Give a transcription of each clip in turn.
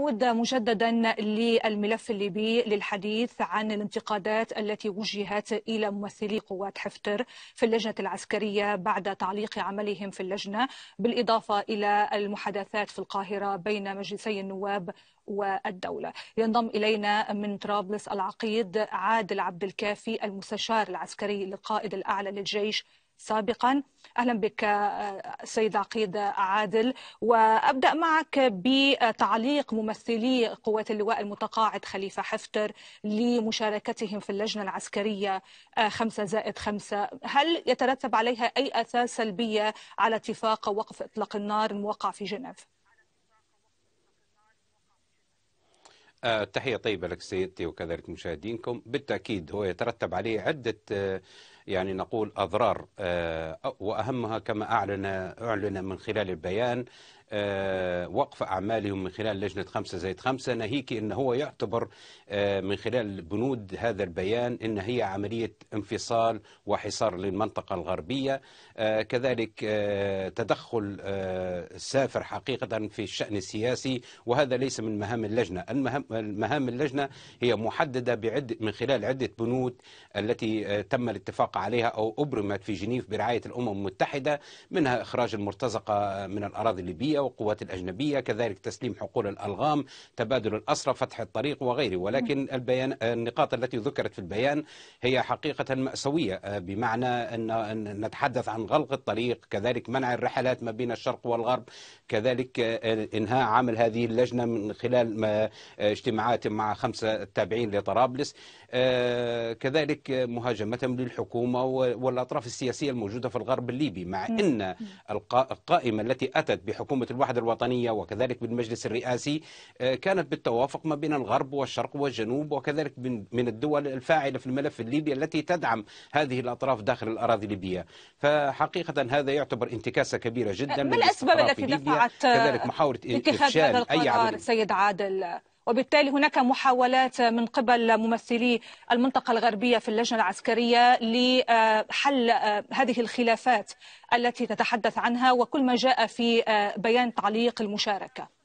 نعود مجددا للملف الليبي للحديث عن الانتقادات التي وجهت الى ممثلي قوات حفتر في اللجنه العسكريه بعد تعليق عملهم في اللجنه بالاضافه الى المحادثات في القاهره بين مجلسي النواب والدولة ينضم إلينا من طرابلس العقيد عادل عبد الكافي المستشار العسكري للقائد الأعلى للجيش سابقا اهلا بك آه، سيد عقيد آه، عادل وابدا معك بتعليق ممثلي قوات اللواء المتقاعد خليفه حفتر لمشاركتهم في اللجنه العسكريه 5 آه، زائد 5 هل يترتب عليها اي اثار سلبيه على اتفاق وقف اطلاق النار الموقع في جنيف؟ تحية طيبة لك سيدتي وكذلك مشاهدينكم بالتأكيد هو يترتب عليه عدة يعني نقول أضرار آه، وأهمها كما أعلن أعلن من خلال البيان آه، وقف أعمالهم من خلال لجنة خمسة زائد خمسة ناهيك أن هو يعتبر آه، من خلال بنود هذا البيان أن هي عملية انفصال وحصار للمنطقة الغربية آه، كذلك تدخل سافر حقيقة في الشأن السياسي وهذا ليس من مهام اللجنة المهام اللجنة هي محددة بعد من خلال عدة بنود التي تم الاتفاق عليها أو أبرمت في جنيف برعاية الأمم المتحدة منها إخراج المرتزقة من الأراضي الليبية والقوات الأجنبية كذلك تسليم حقول الألغام تبادل الأسرى فتح الطريق وغيره ولكن البيان النقاط التي ذكرت في البيان هي حقيقة مأساوية آه، بمعنى أن نتحدث عن غلق الطريق كذلك منع الرحلات ما بين الشرق والغرب كذلك آه، إنهاء عمل هذه اللجنة من خلال آه، اجتماعات مع خمسة تابعين لطرابلس كذلك مهاجمتهم للحكومة والأطراف السياسية الموجودة في الغرب الليبي مع أن القائمة التي أتت بحكومة الوحدة الوطنية وكذلك بالمجلس الرئاسي آه، كانت بالتوافق ما بين الغرب والشرق والجنوب وكذلك من الدول الفاعلة في الملف الليبي التي تدعم هذه الأطراف داخل الأراضي الليبية فحقيقة هذا يعتبر انتكاسة كبيرة جدا ما الأسباب التي دفعت كذلك محاولة القرار أي سيد عادل وبالتالي هناك محاولات من قبل ممثلي المنطقة الغربية في اللجنة العسكرية لحل آه، هذه الخلافات التي تتحدث عنها وكل ما جاء في آه، بيان تعليق المشاركة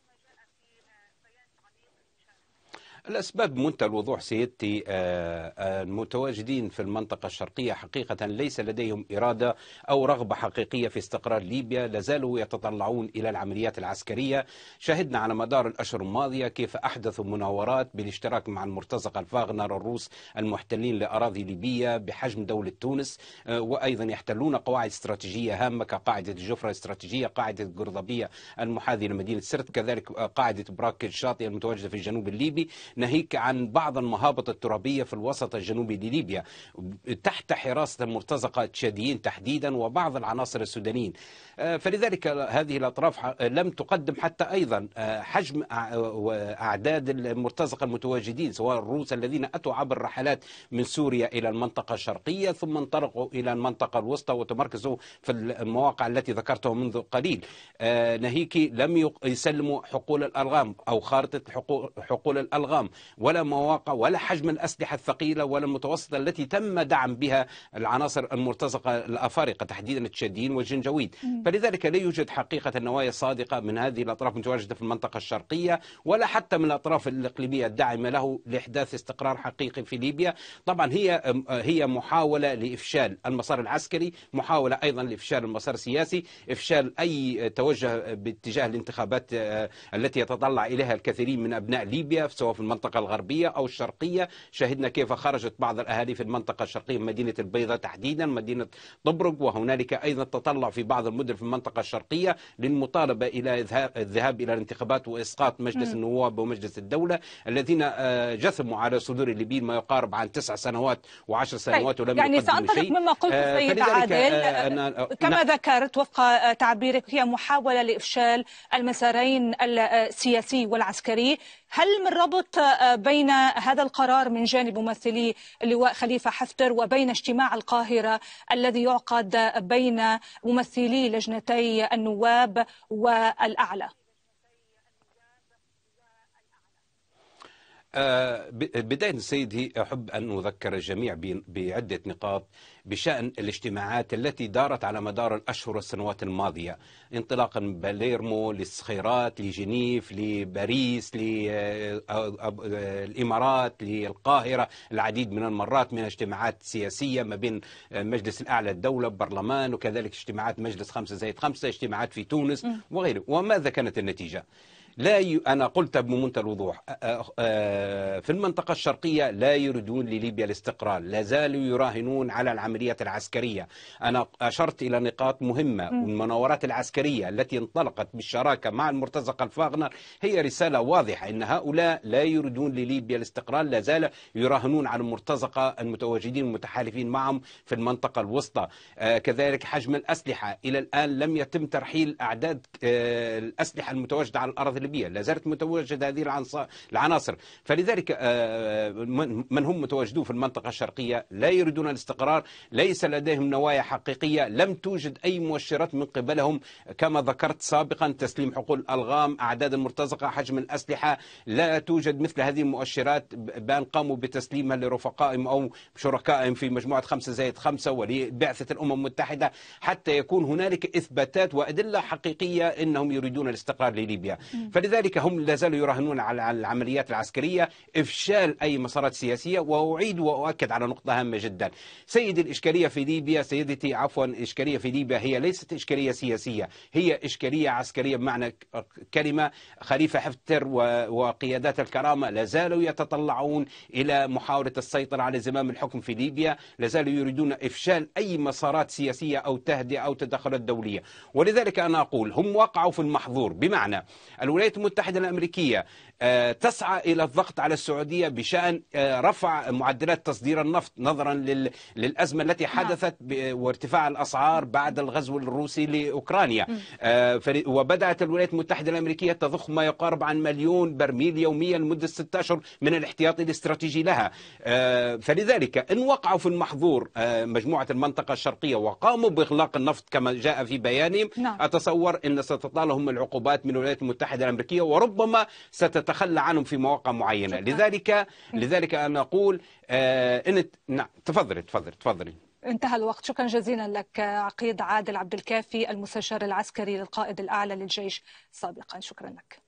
الأسباب منتهى الوضوح سيدتي آه، آه، المتواجدين في المنطقة الشرقية حقيقة ليس لديهم إرادة أو رغبة حقيقية في استقرار ليبيا لازالوا يتطلعون إلى العمليات العسكرية شهدنا على مدار الأشهر الماضية كيف أحدثوا مناورات بالاشتراك مع المرتزقة الفاغنر الروس المحتلين لأراضي ليبية بحجم دولة تونس آه، وأيضا يحتلون قواعد استراتيجية هامة كقاعدة الجفرة الاستراتيجية قاعدة القرضبية المحاذية لمدينة سرت كذلك قاعدة براك الشاطئ المتواجدة في الجنوب الليبي ناهيك عن بعض المهابط الترابية في الوسط الجنوبي لليبيا تحت حراسة مرتزقة تشاديين تحديدا وبعض العناصر السودانيين آه، فلذلك هذه الأطراف لم تقدم حتى أيضا آه، حجم آه، أعداد المرتزقة المتواجدين سواء الروس الذين أتوا عبر رحلات من سوريا إلى المنطقة الشرقية ثم انطلقوا إلى المنطقة الوسطى وتمركزوا في المواقع التي ذكرتها منذ قليل ناهيك لم يسلموا حقول الألغام أو خارطة حقول الألغام النظام ولا مواقع ولا حجم الأسلحة الثقيلة ولا المتوسطة التي تم دعم بها العناصر المرتزقة الأفارقة تحديدا التشاديين والجنجويد فلذلك لا يوجد حقيقة نوايا صادقة من هذه الأطراف المتواجدة في المنطقة الشرقية ولا حتى من الأطراف الإقليمية الداعمة له لإحداث استقرار حقيقي في ليبيا طبعا هي هي محاولة لإفشال المسار العسكري محاولة أيضا لإفشال المسار السياسي إفشال أي توجه باتجاه الانتخابات آه، التي يتطلع إليها الكثيرين من أبناء ليبيا سواء في المنطقة المنطقة الغربية أو الشرقية شهدنا كيف خرجت بعض الأهالي في المنطقة الشرقية مدينة البيضة تحديدا مدينة طبرق وهنالك أيضا تطلع في بعض المدن في المنطقة الشرقية للمطالبة إلى الذهاب إلى الانتخابات وإسقاط مجلس النواب ومجلس الدولة الذين آه، جثموا على صدور الليبيين ما يقارب عن تسع سنوات وعشر طيب، سنوات ولم يعني سأنطلق شيء. مما قلت آه، سيد عادل آه، أنا كما نعم. ذكرت وفق تعبيرك هي محاولة لإفشال المسارين السياسي والعسكري هل من ربط بين هذا القرار من جانب ممثلي اللواء خليفة حفتر وبين اجتماع القاهرة الذي يعقد بين ممثلي لجنتي النواب والأعلى آه، بداية سيدي أحب أن أذكر الجميع بعدة نقاط بشأن الاجتماعات التي دارت على مدار الأشهر والسنوات الماضية انطلاقا من باليرمو للصخيرات لجنيف لباريس للإمارات آه، آه، للقاهرة العديد من المرات من اجتماعات سياسية ما بين مجلس الأعلى الدولة برلمان وكذلك اجتماعات مجلس خمسة زائد خمسة اجتماعات في تونس وغيره وماذا كانت النتيجة؟ لا ي... أنا قلت بمنتهى الوضوح في المنطقة الشرقية لا يريدون لليبيا الاستقرار لا زالوا يراهنون على العمليات العسكرية أنا أشرت إلى نقاط مهمة والمناورات العسكرية التي انطلقت بالشراكة مع المرتزقة الفاغنر هي رسالة واضحة إن هؤلاء لا يريدون لليبيا الاستقرار لا زال يراهنون على المرتزقة المتواجدين المتحالفين معهم في المنطقة الوسطى كذلك حجم الأسلحة إلى الآن لم يتم ترحيل أعداد الأسلحة المتواجدة على الأرض الغالبية لا زالت متواجدة هذه العناصر فلذلك آه، آه، من هم متواجدون في المنطقة الشرقية لا يريدون الاستقرار ليس لديهم نوايا حقيقية لم توجد أي مؤشرات من قبلهم كما ذكرت سابقا تسليم حقول الغام أعداد المرتزقه حجم الأسلحة لا توجد مثل هذه المؤشرات بأن قاموا بتسليمها لرفقائهم أو شركائهم في مجموعة خمسة زائد خمسة ولبعثة الأمم المتحدة حتى يكون هنالك إثباتات وأدلة حقيقية أنهم يريدون الاستقرار لليبيا فلذلك هم لا زالوا يراهنون على العمليات العسكرية إفشال أي مسارات سياسية وأعيد وأؤكد على نقطة هامة جدا سيدي الإشكالية في ليبيا سيدتي عفوا الإشكالية في ليبيا هي ليست إشكالية سياسية هي إشكالية عسكرية بمعنى كلمة خليفة حفتر وقيادات الكرامة لا زالوا يتطلعون إلى محاولة السيطرة على زمام الحكم في ليبيا لا زالوا يريدون إفشال أي مسارات سياسية أو تهدئة أو تدخلات دولية ولذلك أنا أقول هم وقعوا في المحظور بمعنى الولايات الولايات المتحدة الأمريكية آه، تسعى إلى الضغط على السعودية بشأن آه، رفع معدلات تصدير النفط نظرا للأزمة التي نعم. حدثت وارتفاع الأسعار بعد الغزو الروسي لأوكرانيا آه، وبدأت الولايات المتحدة الأمريكية تضخ ما يقارب عن مليون برميل يوميا لمدة ستة أشهر من الاحتياطي الاستراتيجي لها فلذلك إن وقعوا في المحظور مجموعة المنطقة الشرقية وقاموا بإغلاق النفط كما جاء في بيانهم نعم. أتصور أن ستطالهم العقوبات من الولايات المتحدة الأمريكية الامريكيه وربما ستتخلى عنهم في مواقع معينه شكرا. لذلك لذلك انا اقول ان آه، نعم تفضلي تفضلي تفضلي انتهى الوقت شكرا جزيلا لك عقيد عادل عبد الكافي المستشار العسكري للقائد الاعلى للجيش سابقا شكرا لك